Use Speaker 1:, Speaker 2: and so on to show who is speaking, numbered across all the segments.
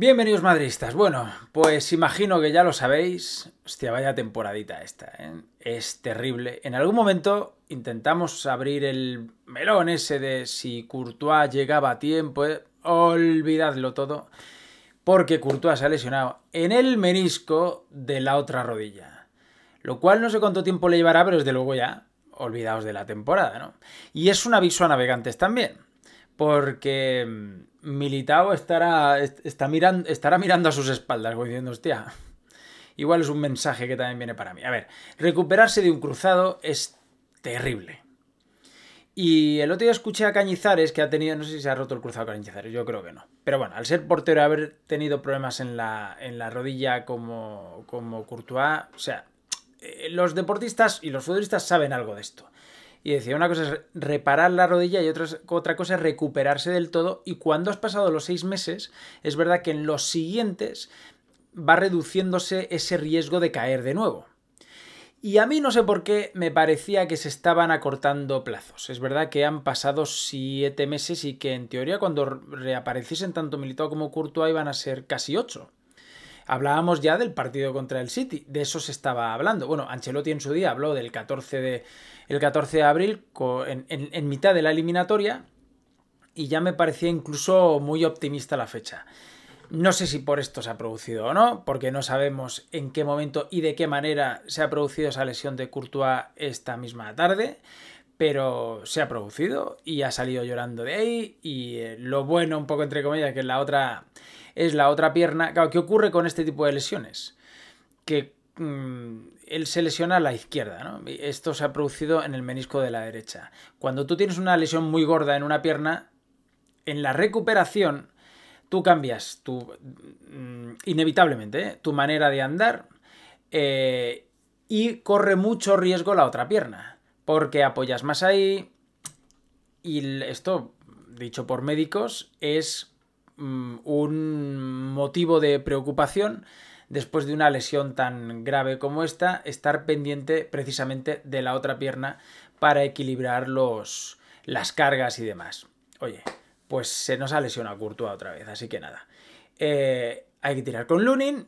Speaker 1: Bienvenidos madristas, Bueno, pues imagino que ya lo sabéis. Hostia, vaya temporadita esta, ¿eh? Es terrible. En algún momento intentamos abrir el melón ese de si Courtois llegaba a tiempo. ¿eh? Olvidadlo todo. Porque Courtois se ha lesionado en el menisco de la otra rodilla. Lo cual no sé cuánto tiempo le llevará, pero desde luego ya olvidaos de la temporada, ¿no? Y es un aviso a navegantes también porque mm, Militao estará, está mirando, estará mirando a sus espaldas, voy diciendo, hostia, igual es un mensaje que también viene para mí. A ver, recuperarse de un cruzado es terrible. Y el otro día escuché a Cañizares que ha tenido, no sé si se ha roto el cruzado Cañizares, yo creo que no. Pero bueno, al ser portero y haber tenido problemas en la, en la rodilla como, como Courtois, o sea, eh, los deportistas y los futbolistas saben algo de esto y decía, una cosa es reparar la rodilla y otra, cosa es recuperarse del todo. Y cuando has pasado los seis meses, es verdad que en los siguientes va reduciéndose ese riesgo de caer de nuevo. Y a mí no sé por qué me parecía que se estaban acortando plazos. Es verdad que han pasado siete meses y que en teoría cuando reapareciesen tanto Militado como Courtois iban a ser casi ocho. Hablábamos ya del partido contra el City, de eso se estaba hablando. Bueno, Ancelotti en su día habló del 14 de, el de abril en, en mitad de la eliminatoria y ya me parecía incluso muy optimista la fecha. No sé si por esto se ha producido o no, porque no sabemos en qué momento y de qué manera se ha producido esa lesión de Courtois esta misma tarde, pero se ha producido y ha salido llorando de ahí y eh, lo bueno un poco entre comillas que la otra es la otra pierna claro qué ocurre con este tipo de lesiones que mm, él se lesiona a la izquierda ¿no? esto se ha producido en el menisco de la derecha cuando tú tienes una lesión muy gorda en una pierna en la recuperación tú cambias tu mm, inevitablemente ¿eh? tu manera de andar eh, y corre mucho riesgo la otra pierna porque apoyas más ahí. Y esto, dicho por médicos, es mm, un motivo de preocupación después de una lesión tan grave como esta, estar pendiente precisamente de la otra pierna para equilibrar los, las cargas y demás. Oye, pues se nos ha lesionado Courtois otra vez, así que nada. Eh, hay que tirar con Lunin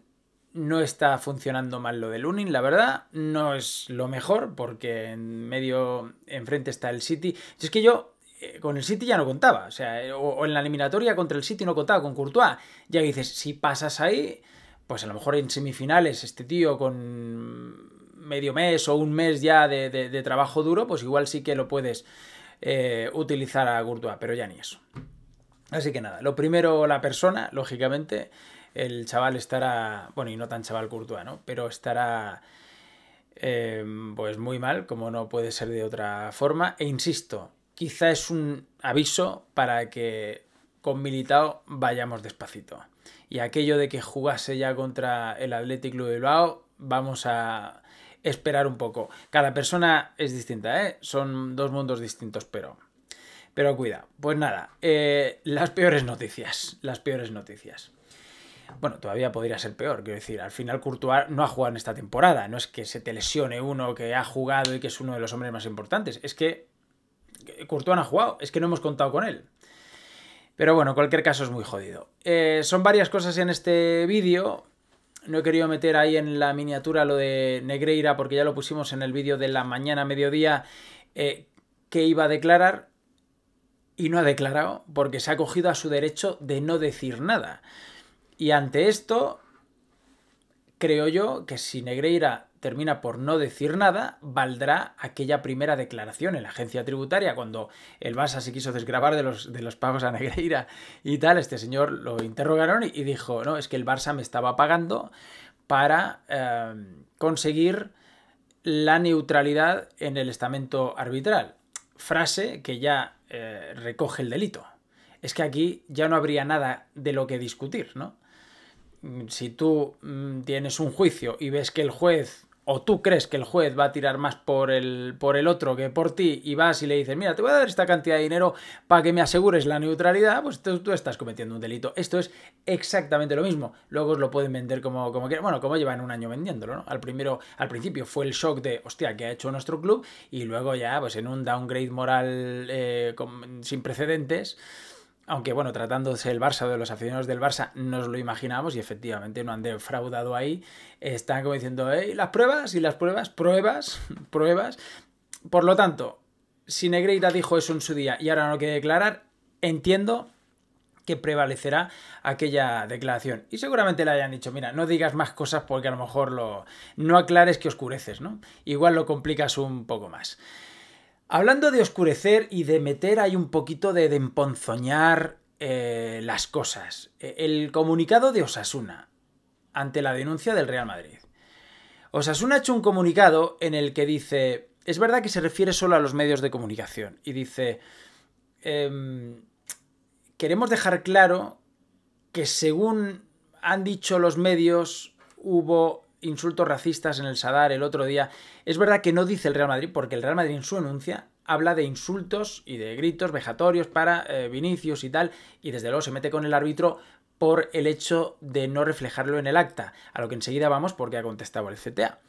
Speaker 1: no está funcionando mal lo del Lunin, la verdad, no es lo mejor, porque en medio, enfrente está el City. Es que yo eh, con el City ya no contaba, o sea, eh, o, en la eliminatoria contra el City no contaba con Courtois. Ya dices, si pasas ahí, pues a lo mejor en semifinales este tío con medio mes o un mes ya de, trabajo duro, pues igual sí que lo puedes eh, utilizar a Courtois, pero ya ni eso. Así que nada, lo primero la persona, lógicamente, el chaval estará, bueno, y no tan chaval Courtois, ¿no? Pero estará eh, pues muy mal, como no puede ser de otra forma. E insisto, quizá es un aviso para que con Militao vayamos despacito. Y aquello de que jugase ya contra el Athletic Club de Bilbao, vamos a esperar un poco. Cada persona es distinta, ¿eh? Son dos mundos distintos, pero... Pero cuida, pues nada, eh, las peores noticias, las peores noticias. Bueno, todavía podría ser peor, quiero decir, al final Courtois no ha jugado en esta temporada, no es que se te lesione uno que ha jugado y que es uno de los hombres más importantes, es que Courtois no ha jugado, es que no hemos contado con él. Pero bueno, en cualquier caso es muy jodido. Eh, son varias cosas en este vídeo. No he querido meter ahí en la miniatura lo de Negreira porque ya lo pusimos en el vídeo de la mañana, mediodía, eh, que iba a declarar y no ha declarado porque se ha cogido a su derecho de no decir nada. Y ante esto, creo yo que si Negreira termina por no decir nada, valdrá aquella primera declaración en la agencia tributaria cuando el Barça se quiso desgrabar de los, de los pagos a Negreira y tal. Este señor lo interrogaron y dijo, no, es que el Barça me estaba pagando para eh, conseguir la neutralidad en el estamento arbitral. Frase que ya eh, recoge el delito. Es que aquí ya no habría nada de lo que discutir, ¿no? Mm, si tú mm, tienes un juicio y ves que el juez o tú crees que el juez va a tirar más por el, por el otro que por ti y vas y le dices, mira, te voy a dar esta cantidad de dinero para que me asegures la neutralidad, pues tú, estás cometiendo un delito. Esto es exactamente lo mismo. Luego os lo pueden vender como, como quieran. Bueno, como llevan un año vendiéndolo, ¿no? Al, primero, al principio fue el shock de, hostia, ¿qué ha hecho nuestro club y luego ya, pues en un downgrade moral eh, sin precedentes aunque bueno, tratándose el Barça de los aficionados del Barça, nos lo imaginamos y efectivamente no han defraudado ahí. Están como diciendo, las pruebas y las pruebas, pruebas, pruebas. Por lo tanto, si Negreira dijo eso en su día y ahora no quiere declarar, entiendo que prevalecerá aquella declaración. Y seguramente le hayan dicho, mira, no digas más cosas porque a lo mejor lo, no aclares que oscureces, ¿no? Igual lo complicas un poco más. Hablando de oscurecer y de meter hay un poquito de, emponzoñar eh, las cosas. Eh, el comunicado de Osasuna ante la denuncia del Real Madrid. Osasuna ha hecho un comunicado en el que dice, es verdad que se refiere solo a los medios de comunicación, y dice, em, queremos dejar claro que según han dicho los medios, hubo insultos racistas en el Sadar el otro día. Es verdad que no dice el Real Madrid, porque el Real Madrid en su enuncia habla de insultos y de gritos vejatorios para eh, Vinicius y tal, y desde luego se mete con el árbitro por el hecho de no reflejarlo en el acta, a lo que enseguida vamos porque ha contestado el CTA.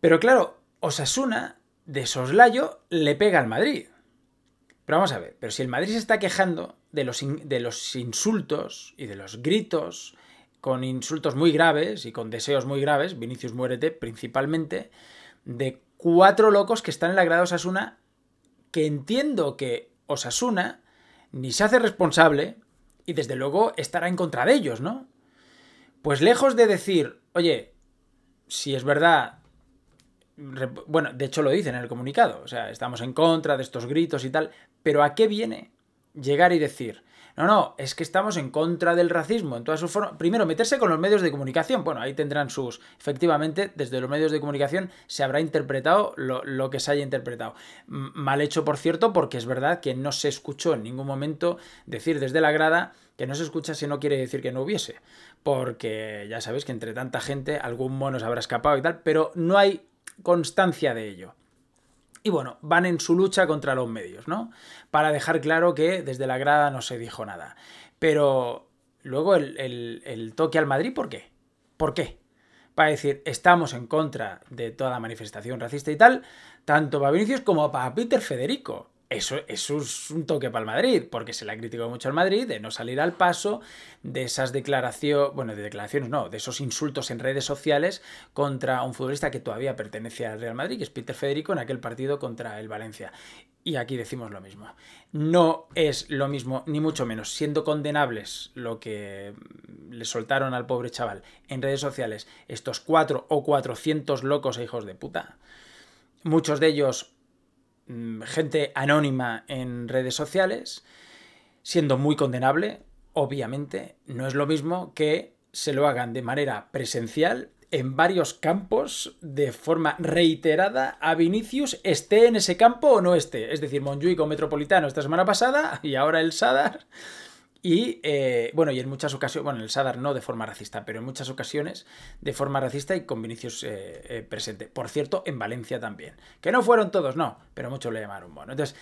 Speaker 1: Pero claro, Osasuna de soslayo le pega al Madrid. Pero vamos a ver, pero si el Madrid se está quejando de los, de los insultos y de los gritos con insultos muy graves y con deseos muy graves, Vinicius Muérete principalmente, de cuatro locos que están en la grada Osasuna, que entiendo que Osasuna ni se hace responsable y desde luego estará en contra de ellos, ¿no? Pues lejos de decir, oye, si es verdad, bueno, de hecho lo dicen en el comunicado, o sea, estamos en contra de estos gritos y tal, pero ¿a qué viene llegar y decir, no, no, es que estamos en contra del racismo en todas sus formas. Primero, meterse con los medios de comunicación. Bueno, ahí tendrán sus. Efectivamente, desde los medios de comunicación se habrá interpretado lo, que se haya interpretado. mal hecho, por cierto, porque es verdad que no se escuchó en ningún momento decir desde la grada que no se escucha si no quiere decir que no hubiese. Porque ya sabéis que entre tanta gente algún mono se habrá escapado y tal, pero no hay constancia de ello. Y bueno, van en su lucha contra los medios, ¿no? Para dejar claro que desde la grada no se dijo nada. Pero luego el, toque al Madrid, ¿por qué? ¿Por qué? Para decir, estamos en contra de toda manifestación racista y tal, tanto para Vinicius como para Peter Federico. Eso, es un toque para el Madrid, porque se le ha criticado mucho al Madrid de no salir al paso de esas declaraciones, bueno, de declaraciones no, de esos insultos en redes sociales contra un futbolista que todavía pertenece al Real Madrid, que es Peter Federico, en aquel partido contra el Valencia. Y aquí decimos lo mismo. No es lo mismo, ni mucho menos, siendo condenables lo que le soltaron al pobre chaval en redes sociales estos cuatro o cuatrocientos locos e hijos de puta. Muchos de ellos Mm, gente anónima en redes sociales, siendo muy condenable, obviamente, no es lo mismo que se lo hagan de manera presencial en varios campos de forma reiterada a Vinicius, esté en ese campo o no esté. Es decir, Monjuico, Metropolitano esta semana pasada y ahora el Sadar. Y eh, bueno, y en muchas ocasiones, bueno, el Sadar no de forma racista, pero en muchas ocasiones de forma racista y con Vinicius eh, eh, presente. Por cierto, en Valencia también. Que no fueron todos, no, pero muchos le llamaron bueno. Entonces,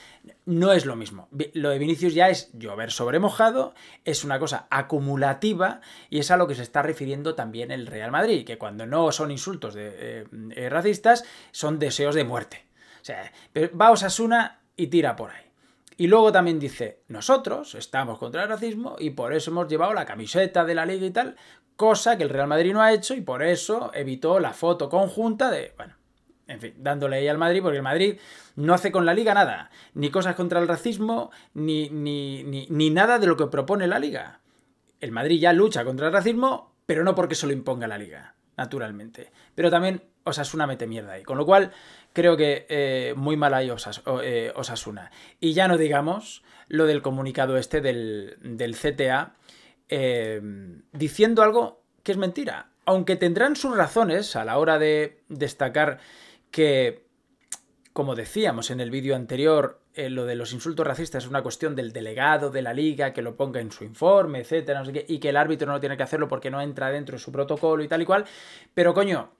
Speaker 1: no es lo mismo. Lo de Vinicius ya es llover sobre mojado, es una cosa acumulativa y es a lo que se está refiriendo también el Real Madrid, que cuando no son insultos de, racistas, son deseos de muerte. O sea, pero va Osasuna y tira por ahí. Y luego también dice, nosotros estamos contra el racismo y por eso hemos llevado la camiseta de la liga y tal, cosa que el Real Madrid no ha hecho y por eso evitó la foto conjunta de, bueno, en fin, dándole ahí al Madrid, porque el Madrid no hace con la liga nada, ni cosas contra el racismo, ni, ni, nada de lo que propone la liga. El Madrid ya lucha contra el racismo, pero no porque se lo imponga la liga, naturalmente. Pero también Osasuna mete mierda ahí. Con lo cual, creo que eh, muy mal hay eh, Osasuna. Y ya no digamos lo del comunicado este del, CTA eh, diciendo algo que es mentira. Aunque tendrán sus razones a la hora de destacar que, como decíamos en el vídeo anterior, lo de los insultos racistas es una cuestión del delegado de la liga que lo ponga en su informe, etcétera, y que el árbitro no tiene que hacerlo porque no entra dentro de su protocolo y tal y cual. Pero coño,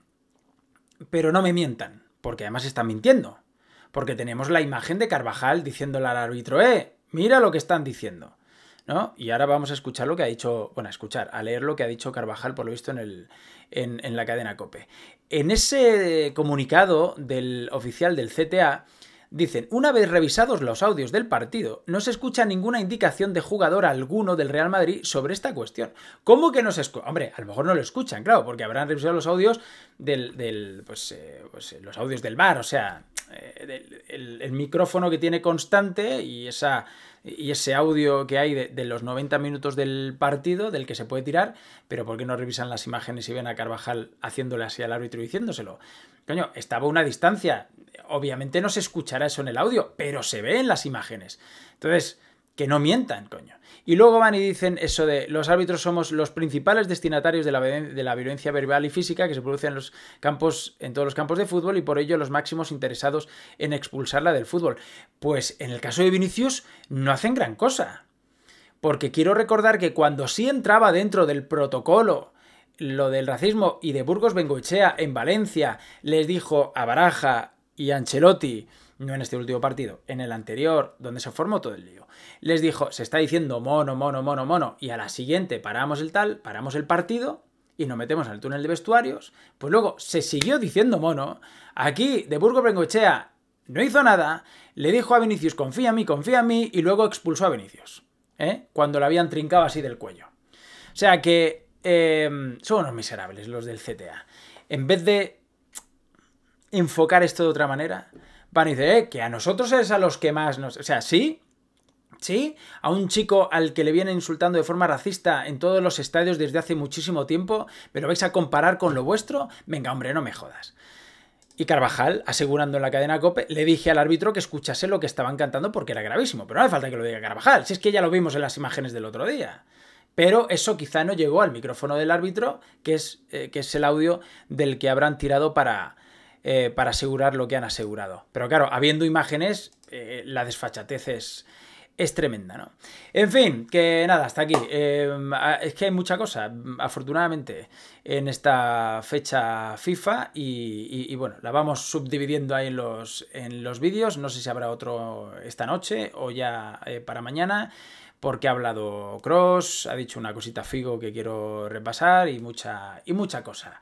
Speaker 1: pero no me mientan, porque además están mintiendo. Porque tenemos la imagen de Carvajal diciéndole al árbitro, ¡eh! Mira lo que están diciendo. ¿No? Y ahora vamos a escuchar lo que ha dicho, bueno, a escuchar, a leer lo que ha dicho Carvajal, por lo visto, en, el, en la cadena COPE. En ese comunicado del oficial del CTA, Dicen, una vez revisados los audios del partido, no se escucha ninguna indicación de jugador alguno del Real Madrid sobre esta cuestión. ¿Cómo que no se escucha? Hombre, a lo mejor no lo escuchan, claro, porque habrán revisado los audios del, del pues, eh, pues eh, los audios del bar, o sea, eh, el, micrófono que tiene constante y, esa, y ese audio que hay de, los 90 minutos del partido del que se puede tirar, pero ¿por qué no revisan las imágenes y ven a Carvajal haciéndole así al árbitro diciéndoselo? Coño, estaba a una distancia. Obviamente no se escuchará eso en el audio, pero se ve en las imágenes. Entonces, que no mientan, coño. Y luego van y dicen eso de los árbitros somos los principales destinatarios de la, violencia verbal y física que se produce en los campos, en todos los campos de fútbol, y por ello los máximos interesados en expulsarla del fútbol. Pues en el caso de Vinicius, no hacen gran cosa. Porque quiero recordar que cuando sí entraba dentro del protocolo lo del racismo y de Burgos Bengoichea en Valencia, les dijo a Baraja y Ancelotti no en este último partido, en el anterior, donde se formó todo el lío. Les dijo, se está diciendo mono, mono, mono, mono, y a la siguiente paramos el tal, paramos el partido, y nos metemos al túnel de vestuarios, pues luego se siguió diciendo mono. Aquí, de Burgo Bengochea, no hizo nada, le dijo a Vinicius, confía en mí, confía en mí, y luego expulsó a Vinicius, ¿eh? cuando lo habían trincado así del cuello. O sea que eh, son unos miserables los del CTA. En vez de enfocar esto de otra manera, pan y eh, que a nosotros es a los que más nos... O sea, sí, sí, a un chico al que le viene insultando de forma racista en todos los estadios desde hace muchísimo tiempo, pero vais a comparar con lo vuestro? Venga, hombre, no me jodas. Y Carvajal, asegurando en la cadena COPE, le dije al árbitro que escuchase lo que estaban cantando porque era gravísimo. Pero no hace falta que lo diga Carvajal, si es que ya lo vimos en las imágenes del otro día. Pero eso quizá no llegó al micrófono del árbitro, que es, eh, que es el audio del que habrán tirado para, eh, para asegurar lo que han asegurado. Pero claro, habiendo imágenes, eh, la desfachatez es, tremenda, ¿no? En fin, que nada, hasta aquí. Em, es que hay mucha cosa, afortunadamente, en esta fecha FIFA y, bueno, la vamos subdividiendo ahí en los, en los vídeos. No sé si habrá otro esta noche o ya eh, para mañana, porque ha hablado Cross, ha dicho una cosita Figo que quiero repasar y mucha, y mucha cosa.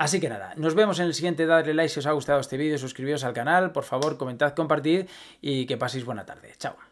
Speaker 1: Así que nada, nos vemos en el siguiente. Dadle like si os ha gustado este vídeo, suscribiros al canal, por favor, comentad, compartid y que paséis buena tarde. Chao.